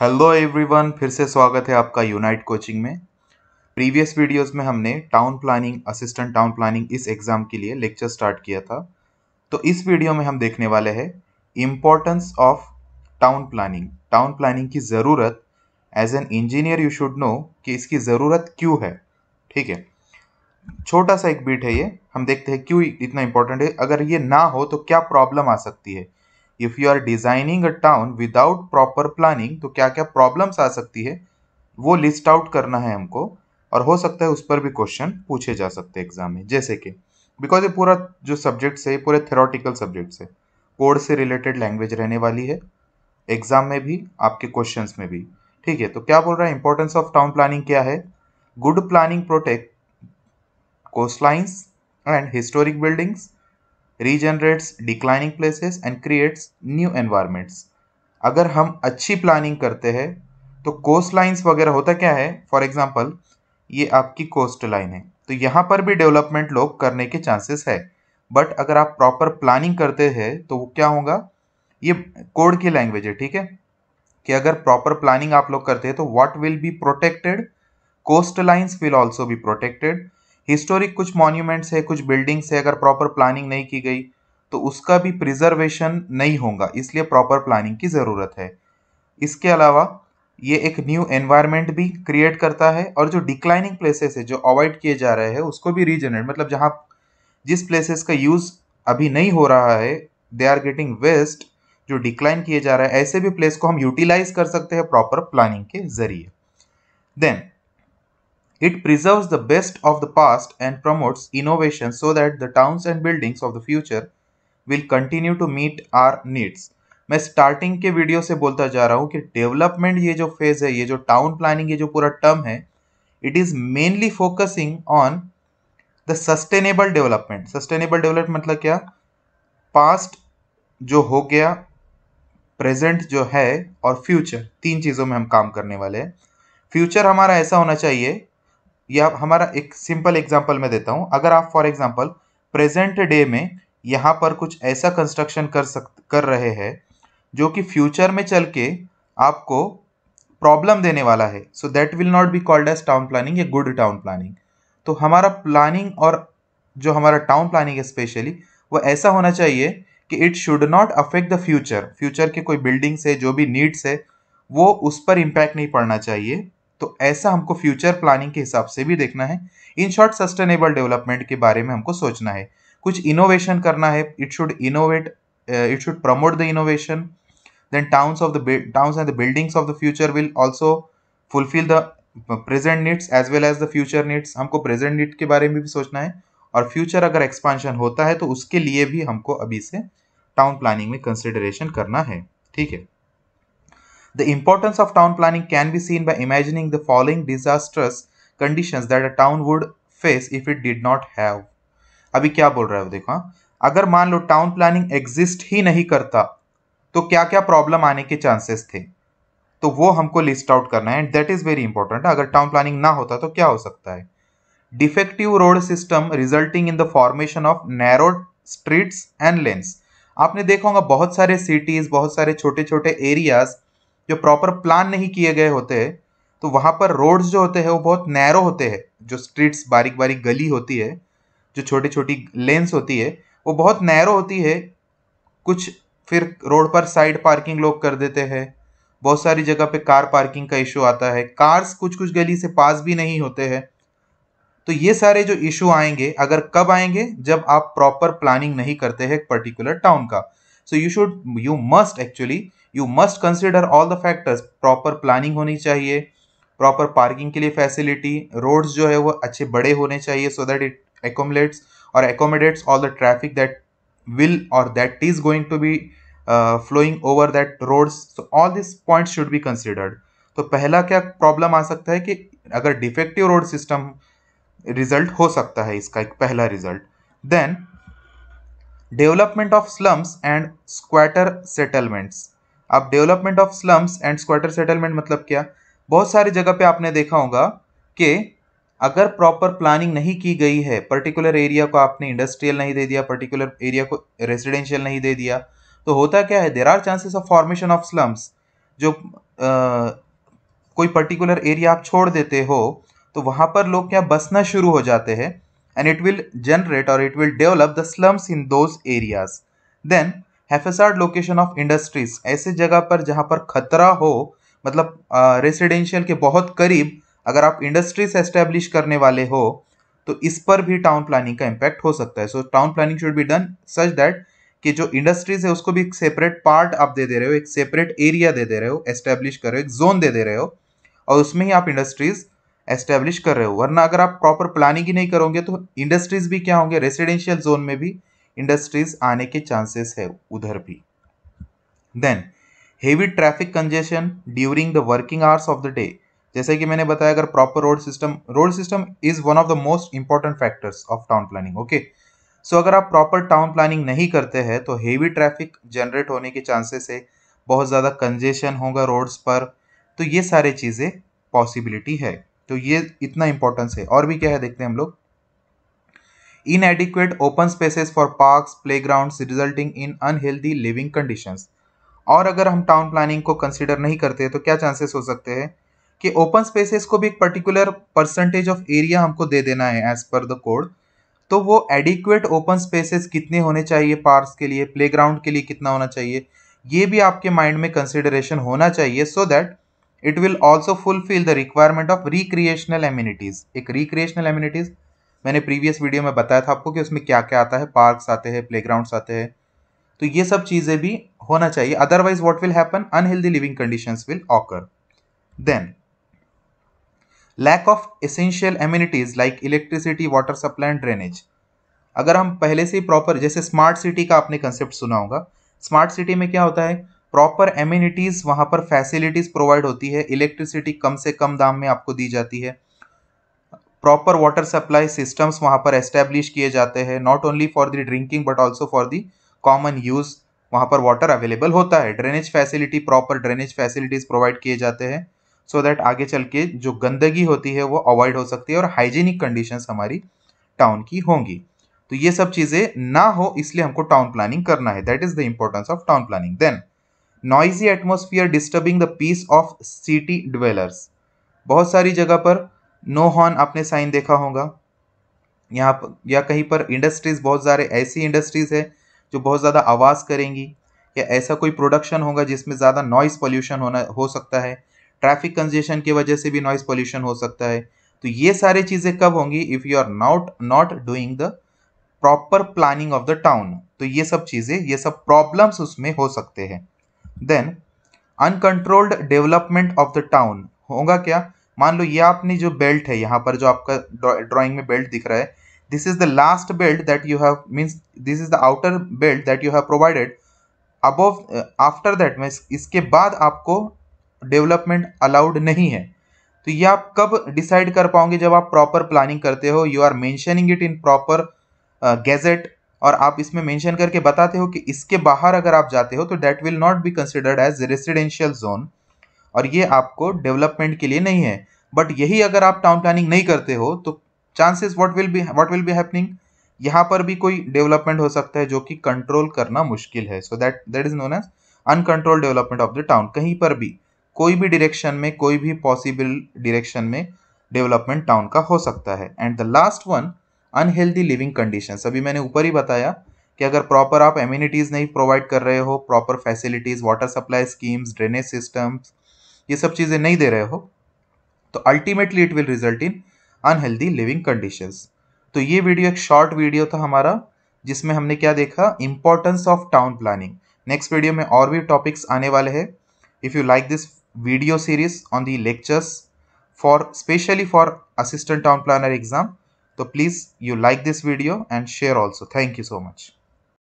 Hello everyone फिर से स्वागत है आपका यूनाइट कोचिंग में प्रीवियस वीडियोस में हमने town planning assistant town planning इस एग्ज़ाम के लिए लेक्चर स्टार्ट किया था तो इस वीडियो में हम देखने वाले हैं importance of town planning town planning की ज़रूरत as an engineer you should know कि इसकी ज़रूरत क्यों है ठीक है छोटा सा एक बीट है ये हम देखते हैं क्यों इतना इम्पोर्टेंट है अगर ये ना हो तो क्या प्रॉब्लम आ सकती है if you are designing a town without proper planning तो क्या क्या प्रॉब्लम्स आ सकती है वो लिस्ट आउट करना है हमको और हो सकता है उस पर भी क्वेश्चन पूछे जा सकते हैं एग्जाम में जैसे कि बिकॉज ये पूरा जो सब्जेक्ट है पूरे थेरोटिकल सब्जेक्ट है कोड से रिलेटेड लैंग्वेज रहने वाली है एग्जाम में भी आपके क्वेश्चंस में भी ठीक है तो क्या बोल रहा है इंपॉर्टेंस ऑफ टाउन प्लानिंग क्या है good planning protect coast lines and historic buildings regenerates declining places and creates new environments अगर हम अच्छी प्लानिंग करते हैं तो कोस्ट लाइन्स वगैरह होता क्या है फॉर एग्ज़ाम्पल ये आपकी कोस्ट लाइन है तो यहाँ पर भी डेवलपमेंट लोग करने के चांसेस है बट अगर आप प्रॉपर प्लानिंग करते हैं तो क्या होगा ये कोड की लैंग्वेज है ठीक है कि अगर प्रॉपर प्लानिंग आप लोग करते हैं तो what will be protected coast lines will also be protected historic कुछ मॉन्यूमेंट्स है कुछ बिल्डिंग्स है अगर प्रॉपर प्लानिंग नहीं की गई तो उसका भी प्रिजर्वेशन नहीं होगा इसलिए प्रॉपर प्लानिंग की ज़रूरत है इसके अलावा ये एक न्यू एनवायरनमेंट भी क्रिएट करता है और जो डिक्लाइनिंग प्लेसेस है जो अवॉइड किए जा रहे हैं उसको भी रीजनरेट मतलब जहाँ जिस प्लेसेस का यूज़ अभी नहीं हो रहा है दे आर गेटिंग वेस्ट जो डिक्लाइन किए जा रहा है ऐसे भी प्लेस को हम यूटिलाइज कर सकते हैं प्रॉपर प्लानिंग के ज़रिए then It preserves the best of the past and promotes innovation so that the towns and buildings of the future will continue to meet our needs. मैं स्टार्टिंग के video से बोलता जा रहा हूँ कि डेवलपमेंट ये जो फेज़ है ये जो टाउन प्लानिंग ये जो पूरा टर्म है it is mainly focusing on the sustainable development sustainable development मतलब क्या पास्ट जो हो गया प्रेजेंट जो है और फ्यूचर तीन चीज़ों में हम काम करने वाले हैं फ्यूचर हमारा ऐसा होना चाहिए यह हमारा एक सिंपल एग्जांपल मैं देता हूँ अगर आप फॉर एग्जांपल प्रेजेंट डे में यहाँ पर कुछ ऐसा कंस्ट्रक्शन कर सक कर रहे हैं जो कि फ्यूचर में चल के आपको प्रॉब्लम देने वाला है so that will not be called as town planning a good town planning तो हमारा प्लानिंग और जो हमारा टाउन प्लानिंग है स्पेशली वो ऐसा होना चाहिए कि it should not affect the future future के कोई बिल्डिंग्स है जो भी नीड्स है वो उस पर इम्पैक्ट नहीं पड़ना चाहिए तो ऐसा हमको फ्यूचर प्लानिंग के हिसाब से भी देखना है इन शॉर्ट सस्टेनेबल डेवलपमेंट के बारे में हमको सोचना है कुछ इनोवेशन करना है it should innovate it should promote the innovation then towns of the towns and the buildings of the future will also fulfil the present needs as well as the future needs हमको present need के बारे में भी सोचना है और future अगर expansion होता है तो उसके लिए भी हमको अभी से टाउन प्लानिंग में कंसिडरेशन करना है ठीक है The importance of town planning can be seen by imagining the following disastrous conditions that a town would face if it did not have. अभी क्या बोल रहा है देखो हाँ? अगर मान लो टाउन प्लानिंग एग्जिस्ट ही नहीं करता तो क्या क्या प्रॉब्लम आने के चांसेस थे तो वो हमको लिस्ट आउट करना है and that is very important अगर टाउन प्लानिंग ना होता तो क्या हो सकता है defective road system resulting in the formation of narrow streets and lanes आपने देखा होगा बहुत सारे सिटीज़ बहुत सारे छोटे छोटे एरियाज़ जो प्रॉपर प्लान नहीं किए गए होते हैं तो वहाँ पर रोड्स जो होते हैं वो बहुत नैरो होते हैं जो स्ट्रीट्स बारीक बारीक गली होती है जो छोटी छोटी लेन्स होती है वो बहुत नैरो होती है कुछ फिर रोड पर साइड पार्किंग लोग कर देते हैं बहुत सारी जगह पे कार पार्किंग का इशू आता है कार्स कुछ कुछ गली से पास भी नहीं होते हैं तो ये सारे जो इशू आएंगे अगर कब आएंगे जब आप प्रॉपर प्लानिंग नहीं करते हैं एक पर्टिकुलर टाउन का so you should you must actually you must consider all the factors proper planning होनी चाहिए प्रॉपर पार्किंग के लिए फैसिलिटी रोड्स जो है वो अच्छे बड़े होने चाहिए सो दैट इट एकोमलेट्स और accommodates all the traffic that will और that is going to be flowing over that roads so all this point should be considered तो पहला क्या प्रॉब्लम आ सकता है कि अगर डिफेक्टिव रोड सिस्टम रिजल्ट हो सकता है इसका एक पहला result then development of slums and squatter settlements अब development of slums and squatter settlement मतलब क्या बहुत सारी जगह पे आपने देखा होगा कि अगर प्रॉपर प्लानिंग नहीं की गई है पर्टिकुलर एरिया को आपने इंडस्ट्रियल नहीं दे दिया पर्टिकुलर एरिया को रेजिडेंशियल नहीं दे दिया तो होता क्या है there are chances of formation of slums जो आ, कोई पर्टिकुलर एरिया आप छोड़ देते हो तो वहाँ पर लोग क्या बसना शुरू हो जाते हैं एंड इट विल जनरेट और it will develop the slums in those areas then haphazard location of industries ऐसे जगह पर जहाँ पर खतरा हो मतलब रेसिडेंशियल के बहुत करीब अगर आप इंडस्ट्रीज एस्टेब्लिश करने वाले हो तो इस पर भी टाउन प्लानिंग का इम्पैक्ट हो सकता है so town planning should be done such that कि जो इंडस्ट्रीज है उसको भी एक सेपरेट पार्ट आप दे दे रहे हो एक सेपरेट एरिया दे दे रहे हो एस्टेब्लिश कर रहे हो एक जोन दे दे रहे हो और उसमें ही आप इंडस्ट्रीज एस्टेब्लिश कर रहे हो वरना अगर आप प्रॉपर प्लानिंग ही नहीं करोगे तो इंडस्ट्रीज भी क्या होंगे रेसिडेंशियल जोन में भी इंडस्ट्रीज आने के चांसेस है उधर भी then heavy traffic congestion during the working hours of the day जैसे कि मैंने बताया अगर proper road system road system is one of the most important factors of town planning okay so अगर आप प्रॉपर टाउन प्लानिंग नहीं करते हैं तो हेवी ट्रैफिक जनरेट होने के चांसेस है बहुत ज़्यादा कंजेशन होगा रोड्स पर तो ये सारे चीज़ें पॉसिबिलिटी है तो ये इतना इंपॉर्टेंस है और भी क्या है देखते हैं हम लोग inadequate open spaces for parks playgrounds resulting in unhealthy living conditions और अगर हम टाउन प्लानिंग को कंसिडर नहीं करते तो क्या चांसेस हो सकते हैं कि ओपन स्पेसेस को भी एक पर्टिकुलर परसेंटेज ऑफ एरिया हमको दे देना है एज पर द कोड तो वो एडिक्वेट ओपन स्पेसेस कितने होने चाहिए पार्क्स के लिए प्लेग्राउंड के लिए कितना होना चाहिए ये भी आपके माइंड में कंसिडरेशन होना चाहिए so that it will also fulfil the requirement of recreational amenities एक रिक्रिएशनल एम्यूनिटीज़ मैंने प्रीवियस वीडियो में बताया था आपको कि उसमें क्या क्या आता है पार्क्स आते हैं प्ले आते हैं तो ये सब चीज़ें भी होना चाहिए otherwise what will happen unhealthy living condition will occur then lack of essential amenities like electricity water supply and drainage अगर हम पहले से प्रॉपर जैसे स्मार्ट सिटी का आपने कंसेप्ट सुना होगा स्मार्ट सिटी में क्या होता है प्रॉपर एम्यूनिटीज़ वहाँ पर फैसिलिटीज़ प्रोवाइड होती है इलेक्ट्रिसिटी कम से कम दाम में आपको दी जाती है प्रॉपर वाटर सप्लाई सिस्टम्स वहाँ पर एस्टेब्लिश किए जाते हैं not only for the drinking but also for the common use वहाँ पर वाटर अवेलेबल होता है drainage facility proper drainage facilities provide किए जाते हैं सो so दैट आगे चल के जो गंदगी होती है वो अवॉइड हो सकती है और हाइजीनिक कंडीशन हमारी टाउन की होंगी तो ये सब चीज़ें ना हो इसलिए हमको टाउन प्लानिंग करना है that is the importance of town planning then noisy atmosphere disturbing the peace of city dwellers बहुत सारी जगह पर नो हॉर्न आपने साइन देखा होगा यहाँ पर या कहीं पर इंडस्ट्रीज़ बहुत सारे ऐसी इंडस्ट्रीज़ है जो बहुत ज़्यादा आवाज़ करेंगी या ऐसा कोई प्रोडक्शन होगा जिसमें ज़्यादा नॉइज़ पोल्यूशन होना हो सकता है ट्रैफिक कंजेशन की वजह से भी नॉइज़ पोल्यूशन हो सकता है तो ये सारे चीज़ें कब होंगी if you are not not doing the proper planning of the town तो ये सब चीज़ें ये सब प्रॉब्लम्स उसमें हो सकते हैं then uncontrolled development of the town होगा क्या मान लो ये आपने जो बेल्ट है यहाँ पर जो आपका ड्रॉइंग में बेल्ट दिख रहा है this is the last belt that you have means this is the outer belt that you have provided above after that में इसके बाद आपको डेवलपमेंट अलाउड नहीं है तो ये आप कब डिसाइड कर पाओगे जब आप प्रॉपर प्लानिंग करते हो you are mentioning it in proper gazette और आप इसमें मेंशन करके बताते हो कि इसके बाहर अगर आप जाते हो तो that will not be considered as residential zone और ये आपको डेवलपमेंट के लिए नहीं है बट यही अगर आप टाउन प्लानिंग नहीं करते हो तो chances what will be what will be happening यहाँ पर भी कोई डेवलपमेंट हो सकता है जो कि कंट्रोल करना मुश्किल है so that that is known as uncontrol development of the town कहीं पर भी कोई भी डिरेक्शन में कोई भी पॉसिबल डिरेक्शन में डेवलपमेंट टाउन का हो सकता है and the last one unhealthy living condition अभी मैंने ऊपर ही बताया कि अगर प्रॉपर आप एम्यूनिटीज़ नहीं प्रोवाइड कर रहे हो proper facilities water supply schemes drainage systems ये सब चीज़ें नहीं दे रहे हो तो ultimately it will result in unhealthy living conditions तो ये वीडियो एक शॉर्ट वीडियो था हमारा जिसमें हमने क्या देखा importance of town planning next video में और भी टॉपिक्स आने वाले हैं if you like this video series on the lectures for specially for assistant town planner exam तो please you like this video and share also thank you so much